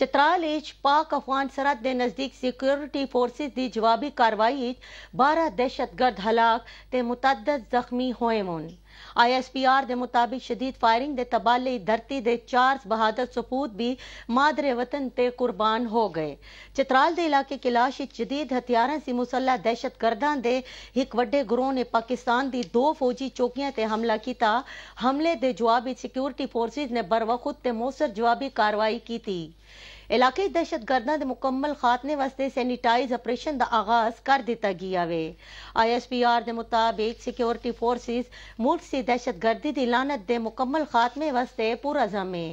चतराल H पाक अफगान सरहद के नज़दीक सिक्योरिटी फोर्स की जवाबी कार्रवाई बारह दहशतगर्द हलाक मुतद जख्मी होएमन ਆਈਐਸਪੀਆਰ ਦੇ ਮੁਤਾਬਿਕ شدید ਫਾਇਰਿੰਗ ਦੇ ਤਬਾਹ ਲਈ ਧਰਤੀ ਦੇ ਚਾਰ ਬਹਾਦਰ ਸਪੂਤ ਵੀ ਮਾਦਰੇ ਵਤਨ ਤੇ ਕੁਰਬਾਨ ਹੋ ਗਏ ਚਤਰਾਲ ਦੇ ਇਲਾਕੇ ਕਿਲਾਸ਼ ਵਿੱਚ جدید ਹਥਿਆਰਾਂ ਸੀ ਮੁਸੱਲਾ ਦਹਿਸ਼ਤਗਰਦਾਂ ਦੇ ਇੱਕ ਵੱਡੇ ਗਰੋਹ ਨੇ ਪਾਕਿਸਤਾਨ ਦੀ ਦੋ ਫੌਜੀ ਚੌਕੀਆਂ ਤੇ ਹਮਲਾ ਕੀਤਾ ਹਮਲੇ ਦੇ ਜਵਾਬ ਵਿੱਚ ਸਿਕਿਉਰਿਟੀ ਫੋਰਸਿਸ ਨੇ ਬਰਵਖਤ ਤੇ ਮੌਸਰ ਜਵਾਬੀ ਕਾਰਵਾਈ ਕੀਤੀ इलाके दहशत गर्दा के मुकम्मल खात्मे वास्ते सैनिटाइज ऑपरेशन का आगाज कर दिया गया वे आई एस पी आर के मुताबिक सिक्योरिटी फोर्स मुल्क से दहशतगर्दी की लानत के मुकम्मल खात्मे वास्ते पूरा जमे